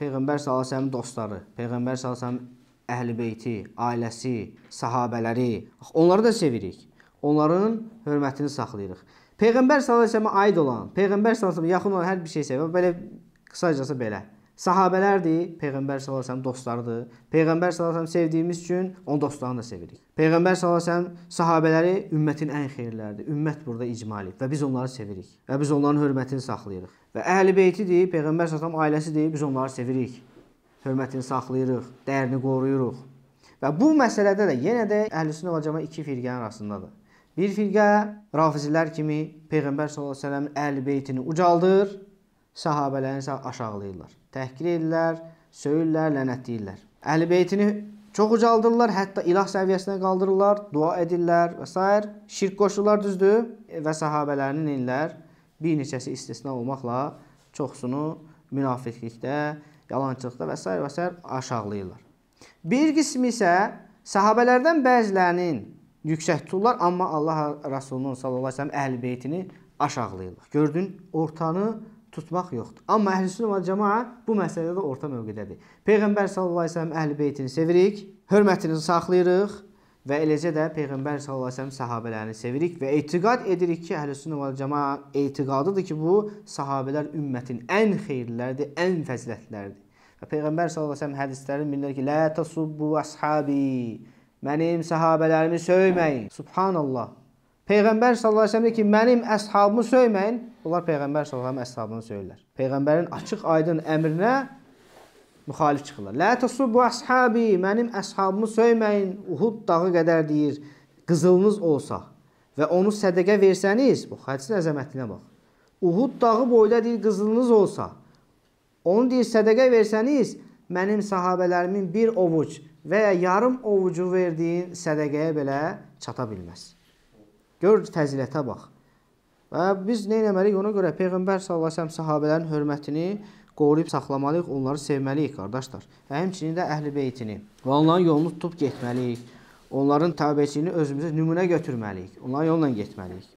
Peyğəmbər sallallahu dostları, Peyğəmbər sallallahu əhlübeyti, ailəsi, sahabeləri, onları da sevirik. Onların hörmətini saxlayırıq. Peyğəmbər sallallahu əleyhi və səlləmə aid olan, Peyğəmbər sallallahu yaxın olan hər bir şey sevirəm. Belə qısacası belə. Sahabələrdir, Peyğəmbər sallallahu əleyhi və səlləm dostlarıdır. Peyğəmbər sallallahu əleyhi və səlləm sevdiyimiz üçün onun dostlarını da sevirik. Peyğəmbər sallallahu əleyhi və səlləm sahabələri ümmətin ən xeyirləridir. Ümmət burada icmali və biz onları sevirik və biz onların hörmətini saxlayırıq. Və Əhləbeytidir, Peyğəmbər sallallahu əleyhi və səlləm ailəsidir, biz onları sevirik. Hörmətini saxlayırıq, dəyərini qoruyuruq. Və bu məsələdə də yenə də Əhlüsünnə və Cəmaət iki firqənin arasındadır. Bir firqə Rafizilər kimi Peyğəmbər sallallahu əleyhi və səlləmin Əhlibeytini ucaldır, sahabələrini isə aşağılayırlar təhqir edirlər, söyürlər, lənətləyirlər. Əhlibeytini çox ucaldırlar, hətta ilah səviyyəsinə qaldırırlar, dua edirlər və s. Şirk qoşurlar düzdür və səhabələrinin ellər bir neçəsi istisna olmaqla çoxsunu münafiqlikdə, yalançılıqda və s. və s. aşağılayırlar. Bir qismi isə səhabələrdən bəzilərinin yüksək tuturlar, amma Allah Rasulunun sallallahu əleyhi və səlləm əhlibeytini aşağılayırlar. Gördün, ortanı tutmaq yoxdur. Amma əhlüsünnə və cəmaa bu məsələdə orta mövqedədir. Peyğəmbər sallallahu əleyhi və səlləm əhlibeytini sevirik, hörmətini saxlayırıq və eləcə də Peyğəmbər sallallahu əleyhi və səlləm səhabələrini sevirik və etiqad edirik ki, əhlüsünnə və cəmaa etiqadıdır ki, bu səhabələr ümmətin ən xeyirləridir, ən fəzilətləridir. Və Peyğəmbər sallallahu əleyhi və səlləm hədislərini bilir ki, "Lə təsubbu əshabi" Mənim səhabələrimi söyməyin. Subhanallah. Peyğəmbər sallallahu əleyhi və səlləm deyir ki, mənim əshabımı söyməyin. Onlar Peyğəmbər sallallahu əleyhi və səlləm əshabını söylərlər. Peyğəmbərin açıq-aydın əmrinə müxalif çıxırlar. Lə təsubbu əshabi, mənim əshabımı söyməyin. Uhud dağı qədər deyir, qızılınız olsa və onu sədaqə versəniz, bu hədisin əzəmətinə bax. Uhud dağı boyda deyir, qızılınız olsa, onu deyir sədaqə versəniz, mənim sahabelərimin bir ovuc və ya yarım ovucu verdiyin sədaqəyə belə çata bilməz. Gör fəzilətə bax. Və biz nə etməliyik ona görə peyğəmbər sallallahu əleyhi və səlləm sahabelərin hörmətini qoruyub saxlamalıyıq, onları sevməliyik qardaşlar. Və həmçinin də əhlibeytini və onların yolunu tutub getməliyik. Onların təbiçiliyini özümüzə nümunə götürməliyik. Onların yolla getməliyik.